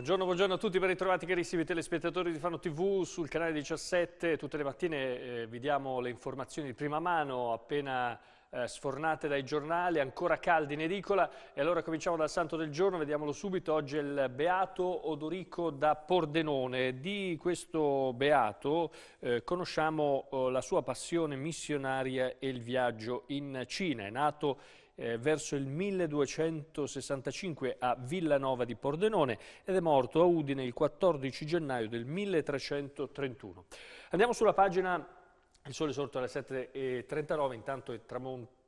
Buongiorno, buongiorno, a tutti, ben ritrovati carissimi telespettatori di Fano TV sul canale 17. Tutte le mattine eh, vi diamo le informazioni di prima mano appena eh, sfornate dai giornali, ancora caldi in edicola. E allora cominciamo dal santo del giorno, vediamolo subito. Oggi è il Beato Odorico da Pordenone. Di questo Beato eh, conosciamo oh, la sua passione missionaria e il viaggio in Cina. È nato eh, verso il 1265 a Villanova di Pordenone ed è morto a Udine il 14 gennaio del 1331. Andiamo sulla pagina Il Sole è sorto alle 7.39, intanto è tramonto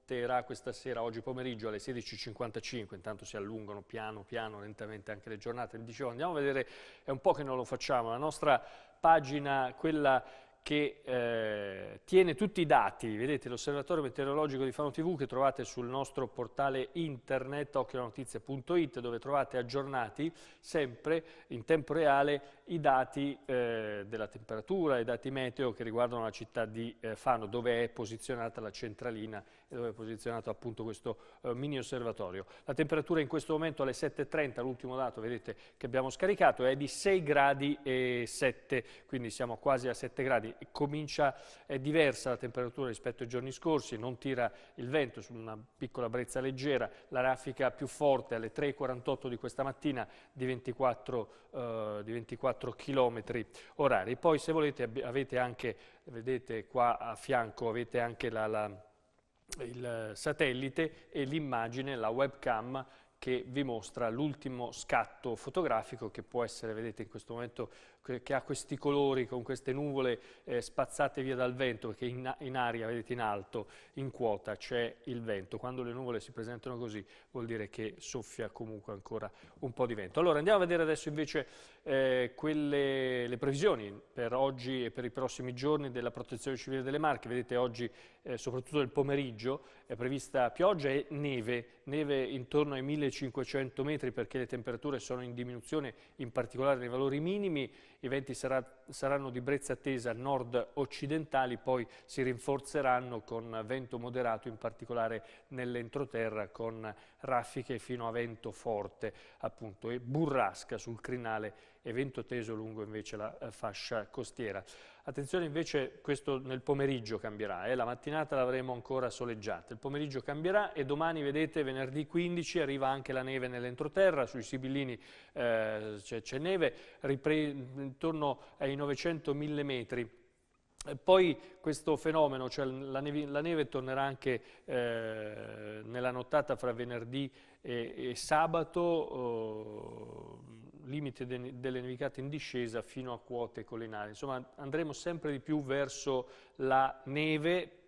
questa sera, oggi pomeriggio alle 16.55, intanto si allungano piano piano, lentamente anche le giornate. Vi dicevo, andiamo a vedere, è un po' che non lo facciamo, la nostra pagina, quella che eh, tiene tutti i dati, vedete l'osservatorio meteorologico di Fano TV che trovate sul nostro portale internet occhionotizie.it dove trovate aggiornati sempre in tempo reale i dati eh, della temperatura, i dati meteo che riguardano la città di eh, Fano dove è posizionata la centralina dove è posizionato appunto questo eh, mini osservatorio. La temperatura in questo momento alle 7.30, l'ultimo dato vedete che abbiamo scaricato, è di 6 gradi e 7, quindi siamo quasi a 7 gradi. Comincia, è diversa la temperatura rispetto ai giorni scorsi, non tira il vento su una piccola brezza leggera, la raffica più forte alle 3.48 di questa mattina di 24, eh, di 24 km orari. Poi se volete avete anche, vedete qua a fianco, avete anche la, la il satellite e l'immagine, la webcam che vi mostra l'ultimo scatto fotografico che può essere, vedete in questo momento che ha questi colori con queste nuvole eh, spazzate via dal vento, perché in, in, aria, vedete in alto, in quota c'è il vento. Quando le nuvole si presentano così vuol dire che soffia comunque ancora un po' di vento. Allora andiamo a vedere adesso invece eh, quelle, le previsioni per oggi e per i prossimi giorni della protezione civile delle Marche. Vedete oggi, eh, soprattutto nel pomeriggio, è prevista pioggia e neve, neve intorno ai 1500 metri perché le temperature sono in diminuzione, in particolare nei valori minimi i venti sarà, saranno di brezza tesa nord occidentali, poi si rinforzeranno con vento moderato, in particolare nell'entroterra con raffiche fino a vento forte appunto, e burrasca sul crinale e teso lungo invece la eh, fascia costiera. Attenzione invece, questo nel pomeriggio cambierà, eh? la mattinata l'avremo ancora soleggiata, il pomeriggio cambierà e domani vedete venerdì 15 arriva anche la neve nell'entroterra, sui Sibillini eh, c'è neve, intorno ai 900-1000 metri. poi questo fenomeno, cioè la neve, la neve tornerà anche eh, nella nottata fra venerdì e, e sabato, oh, limite de delle nevicate in discesa fino a quote collinari. Insomma andremo sempre di più verso la neve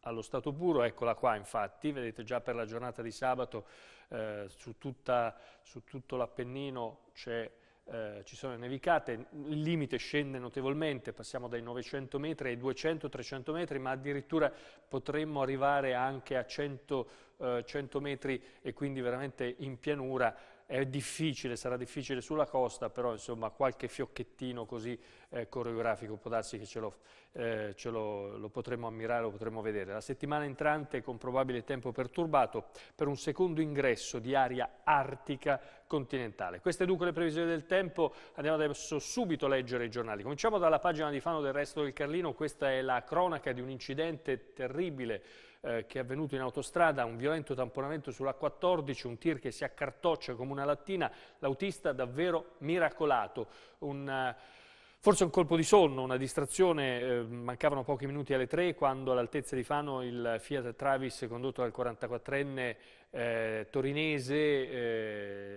allo stato puro, eccola qua infatti, vedete già per la giornata di sabato eh, su, tutta, su, tutto l'Appennino eh, ci sono le nevicate, il limite scende notevolmente, passiamo dai 900 metri ai 200-300 metri, ma addirittura potremmo arrivare anche a 100, eh, 100 metri e quindi veramente in pianura è difficile, sarà difficile sulla costa, però insomma qualche fiocchettino così eh, coreografico può darsi che ce, lo, eh, ce lo, lo, potremo ammirare, lo potremo vedere. La settimana entrante con probabile tempo perturbato per un secondo ingresso di aria artica continentale. Queste dunque le previsioni del tempo, andiamo adesso subito a leggere i giornali. Cominciamo dalla pagina di Fano del Resto del Carlino, questa è la cronaca di un incidente terribile eh, che è avvenuto in autostrada, un violento tamponamento sulla 14, un tir che si accartoccia come una lattina, l'autista davvero miracolato. Un, eh, Forse un colpo di sonno, una distrazione, eh, mancavano pochi minuti alle 3 quando all'altezza di Fano il Fiat Travis condotto dal 44enne eh, torinese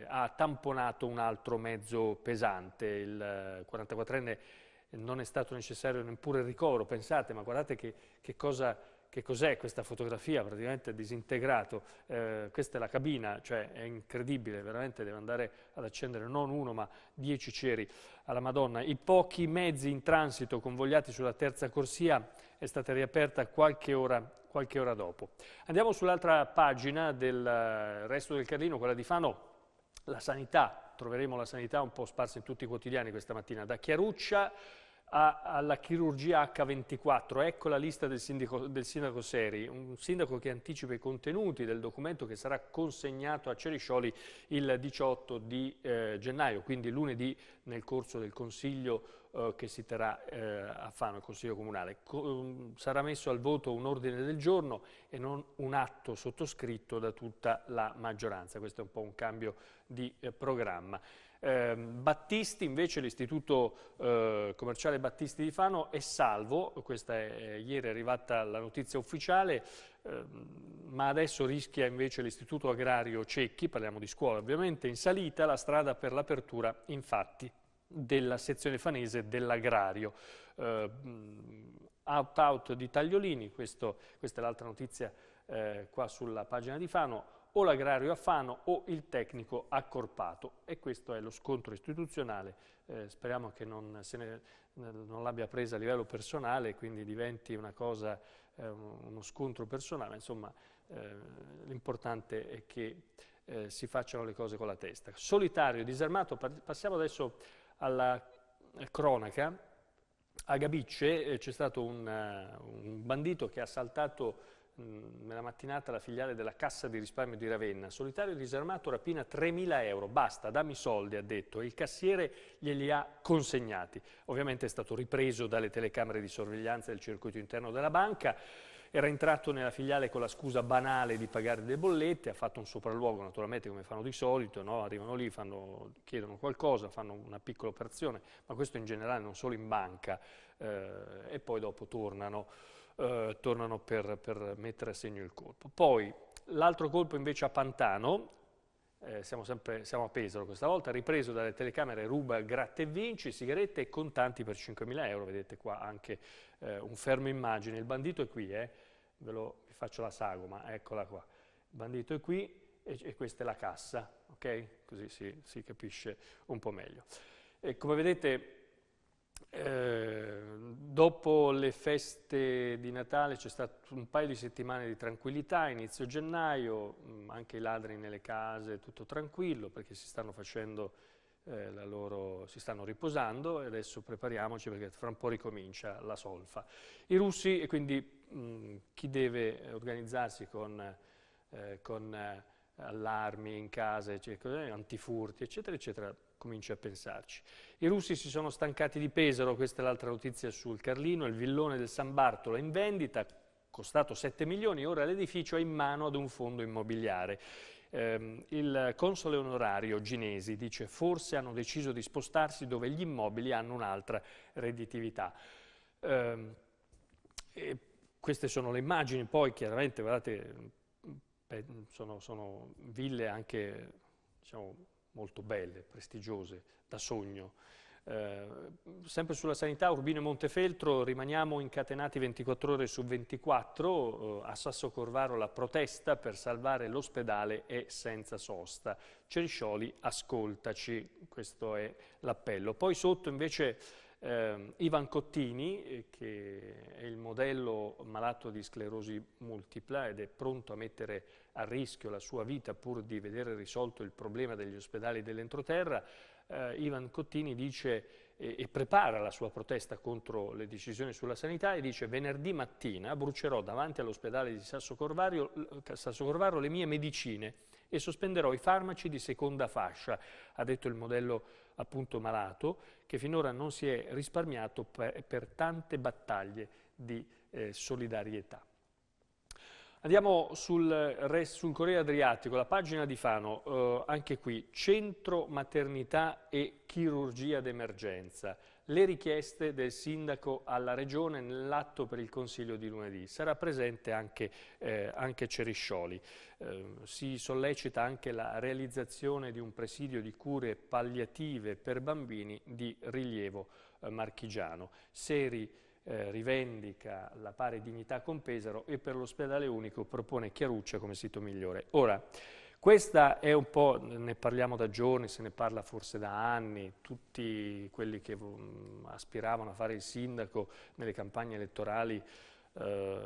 eh, ha tamponato un altro mezzo pesante. Il 44enne eh, non è stato necessario neppure il ricovero, pensate, ma guardate che, che cosa che cos'è questa fotografia, praticamente è disintegrato, eh, questa è la cabina, cioè è incredibile, veramente deve andare ad accendere non uno ma dieci ceri alla Madonna. I pochi mezzi in transito convogliati sulla terza corsia è stata riaperta qualche ora, qualche ora dopo. Andiamo sull'altra pagina del eh, resto del Carlino, quella di Fano, la sanità, troveremo la sanità un po' sparsa in tutti i quotidiani questa mattina, da Chiaruccia a, alla chirurgia H24. Ecco la lista del sindaco, del sindaco, Seri, un sindaco che anticipa i contenuti del documento che sarà consegnato a Ceriscioli il 18 di eh, gennaio, quindi lunedì nel corso del Consiglio eh, che si terrà eh, a Fano, il Consiglio Comunale. Co mm, sarà messo al voto un ordine del giorno e non un atto sottoscritto da tutta la maggioranza. Questo è un po' un cambio di eh, programma. Eh, Battisti invece, l'istituto eh, commerciale Battisti di Fano è salvo, questa è, ieri è arrivata la notizia ufficiale, eh, ma adesso rischia invece l'istituto agrario Cecchi, parliamo di scuola ovviamente, in salita la strada per l'apertura infatti della sezione fanese dell'agrario. Out-out eh, di Tagliolini, questo, questa è l'altra notizia eh, qua sulla pagina di Fano, o l'agrario affano o il tecnico accorpato e questo è lo scontro istituzionale, eh, speriamo che non, non l'abbia presa a livello personale quindi diventi una cosa, eh, uno scontro personale, insomma eh, l'importante è che eh, si facciano le cose con la testa. Solitario, disarmato, passiamo adesso alla cronaca, a Gabicce eh, c'è stato un, un bandito che ha saltato Mm, nella mattinata la filiale della Cassa di risparmio di Ravenna. Solitario disarmato rapina 3.000 euro, basta, dammi soldi, ha detto. Il cassiere glieli ha consegnati. Ovviamente è stato ripreso dalle telecamere di sorveglianza del circuito interno della banca. Era entrato nella filiale con la scusa banale di pagare le bollette, ha fatto un sopralluogo, naturalmente come fanno di solito, no? arrivano lì, fanno, chiedono qualcosa, fanno una piccola operazione, ma questo in generale non solo in banca, eh, e poi dopo tornano eh, tornano per, per, mettere a segno il colpo. Poi l'altro colpo invece a Pantano, eh, siamo, sempre, siamo, a Pesaro questa volta, ripreso dalle telecamere, ruba Gratta e vinci, sigarette e contanti per 5.000 euro, vedete qua anche eh, un fermo immagine, il bandito è qui, eh. ve lo, vi faccio la sagoma, eccola qua, il bandito è qui e, e questa è la cassa, ok? Così si, si capisce un po' meglio. E come vedete Ehm, dopo le feste di Natale c'è stato un paio di settimane di tranquillità, inizio gennaio, mm, anche i ladri nelle case, tutto tranquillo perché si stanno facendo eh, la loro, si stanno riposando e adesso prepariamoci perché fra un po' ricomincia la solfa. I russi e quindi mh, mm, chi deve organizzarsi con, eh, con eh, allarmi in casa, eccetera, antifurti, eccetera, eccetera, cominci a pensarci. I russi si sono stancati di Pesaro, questa è l'altra notizia sul Carlino, il villone del San Bartolo è in vendita, costato 7 milioni, ora l'edificio è in mano ad un fondo immobiliare. Eh, il console onorario Ginesi dice forse hanno deciso di spostarsi dove gli immobili hanno un'altra redditività. Eh, queste sono le immagini, poi chiaramente guardate, sono, sono ville anche diciamo, molto belle, prestigiose, da sogno. Eh, sempre sulla sanità, Urbino e Montefeltro, rimaniamo incatenati 24 ore su 24, eh, a Sasso Corvaro la protesta per salvare l'ospedale è senza sosta. Ceriscioli, ascoltaci, questo è l'appello. Poi sotto invece eh, Ivan Cottini, eh, che è il modello malato di sclerosi multipla ed è pronto a mettere a rischio la sua vita pur di vedere risolto il problema degli ospedali dell'entroterra, eh, Ivan Cottini dice e prepara la sua protesta contro le decisioni sulla sanità e dice venerdì mattina brucerò davanti all'ospedale di Sasso Corvario, Sasso Corvaro le mie medicine e sospenderò i farmaci di seconda fascia, ha detto il modello appunto malato, che finora non si è risparmiato per, per tante battaglie di eh, solidarietà. Andiamo sul, sul, Corriere Adriatico, la pagina di Fano, eh, anche qui, centro maternità e chirurgia d'emergenza le richieste del sindaco alla regione nell'atto per il Consiglio di lunedì. Sarà presente anche, eh, anche Ceriscioli. Eh, si sollecita anche la realizzazione di un presidio di cure palliative per bambini di rilievo eh, marchigiano. Seri eh, rivendica la pari dignità con Pesaro e per l'ospedale unico propone Chiaruccia come sito migliore. Ora, questa è un po', ne parliamo da giorni, se ne parla forse da anni, tutti quelli che mm, aspiravano a fare il sindaco nelle campagne elettorali eh,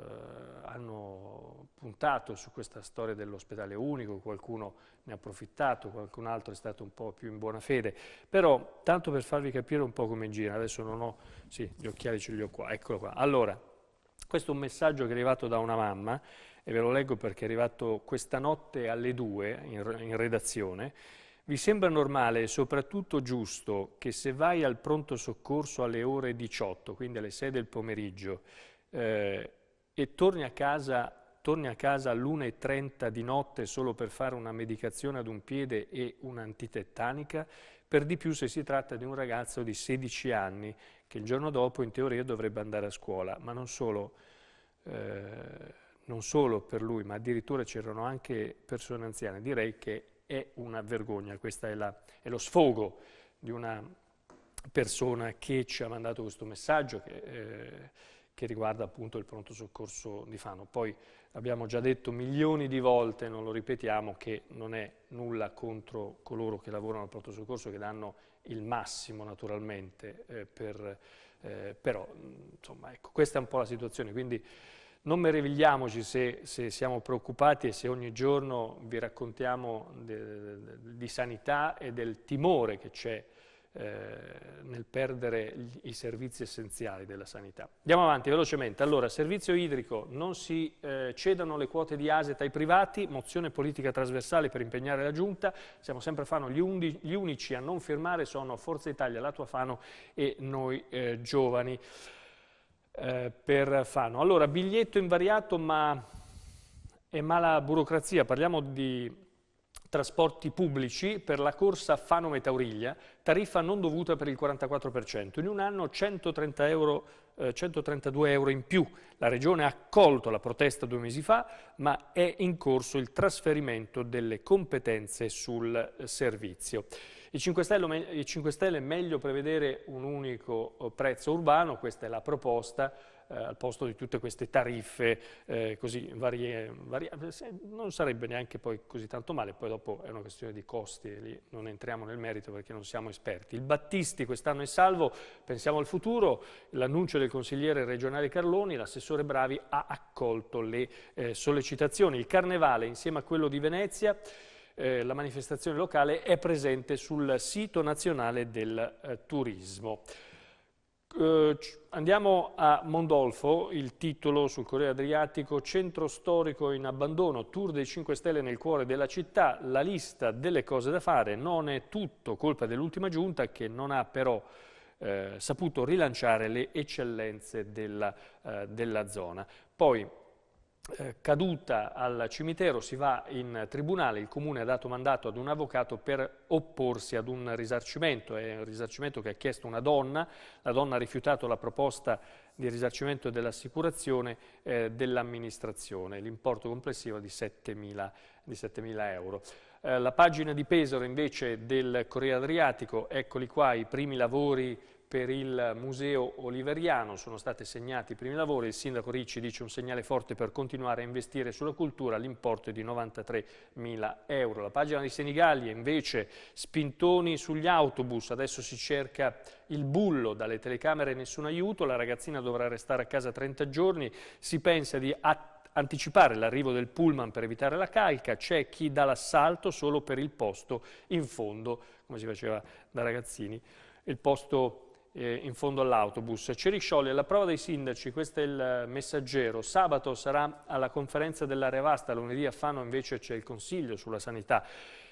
hanno puntato su questa storia dell'ospedale unico, qualcuno ne ha approfittato, qualcun altro è stato un po' più in buona fede, però tanto per farvi capire un po' come gira, adesso non ho, sì, gli occhiali ce li ho qua, eccolo qua. Allora, questo è un messaggio che è arrivato da una mamma e ve lo leggo perché è arrivato questa notte alle 2 in, in redazione, vi sembra normale e soprattutto giusto che se vai al pronto soccorso alle ore 18, quindi alle 6 del pomeriggio, eh, e torni a casa torni a casa all'1.30 di notte solo per fare una medicazione ad un piede e un'antitettanica, per di più se si tratta di un ragazzo di 16 anni che il giorno dopo in teoria dovrebbe andare a scuola, ma non solo. Eh, non solo per lui, ma addirittura c'erano anche persone anziane. Direi che è una vergogna, questo è, è, lo sfogo di una persona che ci ha mandato questo messaggio che, eh, che riguarda appunto il pronto soccorso di Fano. Poi abbiamo già detto milioni di volte, non lo ripetiamo, che non è nulla contro coloro che lavorano al pronto soccorso, che danno il massimo naturalmente, eh, per, eh, però insomma ecco, questa è un po' la situazione. Quindi, non meravigliamoci se, se, siamo preoccupati e se ogni giorno vi raccontiamo di, di sanità e del timore che c'è eh, nel perdere i servizi essenziali della sanità. Andiamo avanti velocemente. Allora, servizio idrico, non si eh, cedano le quote di ASET ai privati, mozione politica trasversale per impegnare la Giunta, siamo sempre Fano, gli, undi, gli unici a non firmare sono Forza Italia, la Tua Fano e noi eh, giovani. Eh, per Fano. Allora, biglietto invariato ma è mala burocrazia, parliamo di trasporti pubblici per la corsa Fano-Metauriglia, tariffa non dovuta per il 44%, in un anno 130 euro 132 eh, euro in più. La Regione ha accolto la protesta due mesi fa, ma è in corso il trasferimento delle competenze sul eh, servizio. I 5 Stelle, i 5 Stelle è meglio prevedere un unico eh, prezzo urbano, questa è la proposta, eh, al posto di tutte queste tariffe eh, così varie, varie, non sarebbe neanche poi così tanto male, poi dopo è una questione di costi, lì non entriamo nel merito perché non siamo esperti. Il Battisti quest'anno è salvo, pensiamo al futuro, l'annuncio del consigliere regionale Carloni, l'assessore Bravi ha accolto le eh, sollecitazioni. Il carnevale insieme a quello di Venezia, eh, la manifestazione locale è presente sul sito nazionale del eh, turismo. Eh, andiamo a Mondolfo, il titolo sul Corriere Adriatico, centro storico in abbandono, tour dei 5 Stelle nel cuore della città, la lista delle cose da fare, non è tutto colpa dell'ultima giunta che non ha però eh, saputo rilanciare le eccellenze della, eh, della zona. Poi eh, caduta al cimitero, si va in tribunale, il comune ha dato mandato ad un avvocato per opporsi ad un risarcimento, è un risarcimento che ha chiesto una donna, la donna ha rifiutato la proposta di risarcimento dell'assicurazione eh, dell'amministrazione, l'importo complessivo di 7.000, di 7.000 euro. Eh, la pagina di Pesaro invece del Corriere Adriatico, eccoli qua i primi lavori per il Museo Oliveriano sono stati segnati i primi lavori, il sindaco Ricci dice un segnale forte per continuare a investire sulla cultura, l'importo è di 93 mila euro. La pagina di Senigallia invece spintoni sugli autobus, adesso si cerca il bullo, dalle telecamere nessun aiuto, la ragazzina dovrà restare a casa 30 giorni, si pensa di attivare anticipare l'arrivo del pullman per evitare la calca, c'è chi dà l'assalto solo per il posto in fondo, come si faceva da ragazzini, il posto eh, in fondo all'autobus. Ceriscioli, alla prova dei sindaci, questo è il messaggero. Sabato sarà alla conferenza dell'area vasta, lunedì a Fano invece c'è il consiglio sulla sanità.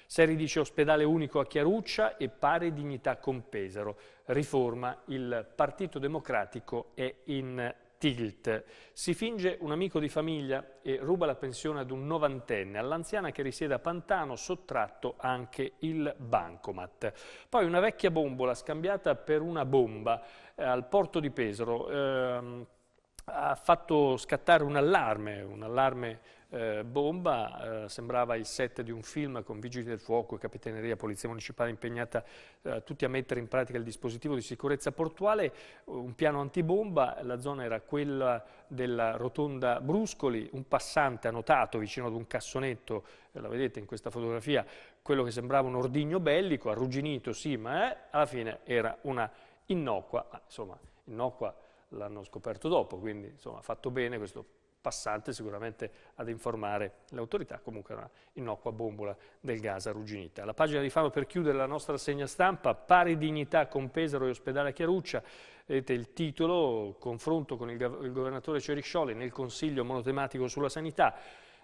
Seri dice ospedale unico a Chiaruccia e pare dignità con Pesaro. Riforma, il Partito Democratico è in tilt. Si finge un amico di famiglia e ruba la pensione ad un novantenne, all'anziana che risiede a Pantano, sottratto anche il bancomat. Poi una vecchia bombola scambiata per una bomba eh, al porto di Pesaro. Eh, ha fatto scattare un allarme, un allarme eh, bomba, eh, sembrava il set di un film con vigili del fuoco, capitaneria, polizia municipale impegnata eh, tutti a mettere in pratica il dispositivo di sicurezza portuale, eh, un piano antibomba, la zona era quella della rotonda Bruscoli, un passante ha notato vicino ad un cassonetto, eh, la vedete in questa fotografia, quello che sembrava un ordigno bellico, arrugginito sì, ma eh, alla fine era una innocua, insomma innocua l'hanno scoperto dopo, quindi insomma fatto bene questo passante sicuramente ad informare le autorità, comunque una innocua bombola del gas arrugginita. La pagina di Fano per chiudere la nostra segna stampa, pari dignità con Pesaro e ospedale a Chiaruccia, vedete il titolo, confronto con il, il governatore Ceriscioli nel consiglio monotematico sulla sanità,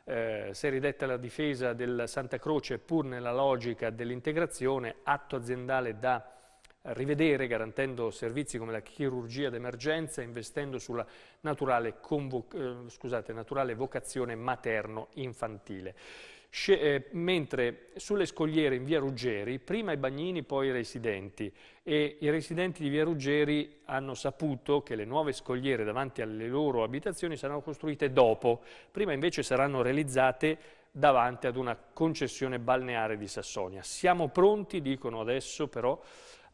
eh, si è ridetta la difesa del Santa Croce pur nella logica dell'integrazione, atto aziendale da rivedere garantendo servizi come la chirurgia d'emergenza investendo sulla naturale, eh, scusate, naturale vocazione materno-infantile. Eh, mentre sulle scogliere in via Ruggeri, prima i bagnini, poi i residenti e i residenti di via Ruggeri hanno saputo che le nuove scogliere davanti alle loro abitazioni saranno costruite dopo, prima invece saranno realizzate davanti ad una concessione balneare di Sassonia. Siamo pronti, dicono adesso però,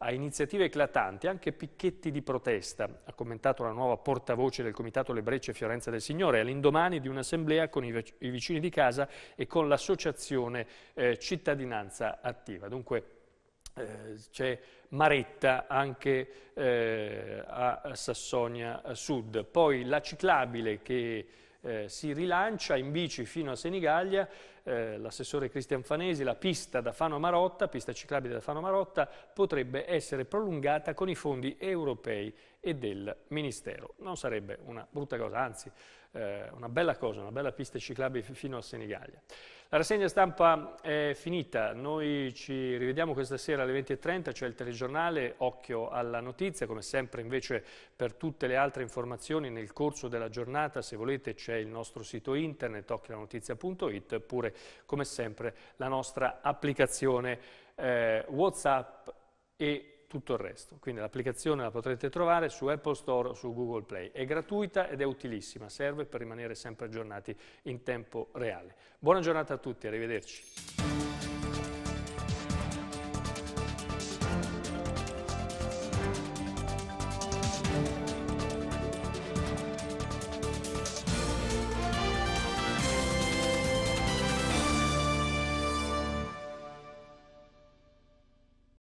a iniziative eclatanti, anche picchetti di protesta, ha commentato la nuova portavoce del Comitato Le Brecce Fiorenza del Signore, all'indomani di un'assemblea con i vicini di casa e con l'associazione eh, Cittadinanza Attiva. Dunque eh, c'è Maretta anche eh, a Sassonia Sud. Poi la ciclabile che eh, si rilancia in bici fino a Senigallia, eh, l'assessore Cristian Fanesi, la pista da Fano Marotta, pista ciclabile da Fano Marotta, potrebbe essere prolungata con i fondi europei e del Ministero. Non sarebbe una brutta cosa, anzi eh, una bella cosa, una bella pista ciclabile fino a Senigallia. La rassegna stampa è finita, noi ci rivediamo questa sera alle 20.30, cioè il telegiornale, occhio alla notizia, come sempre invece per tutte le altre informazioni nel corso della giornata, se volete c'è il nostro sito internet occhiolanotizia.it oppure come sempre la nostra applicazione eh, Whatsapp e tutto il resto. Quindi l'applicazione la potrete trovare su Apple Store o su Google Play. È gratuita ed è utilissima, serve per rimanere sempre aggiornati in tempo reale. Buona giornata a tutti, arrivederci.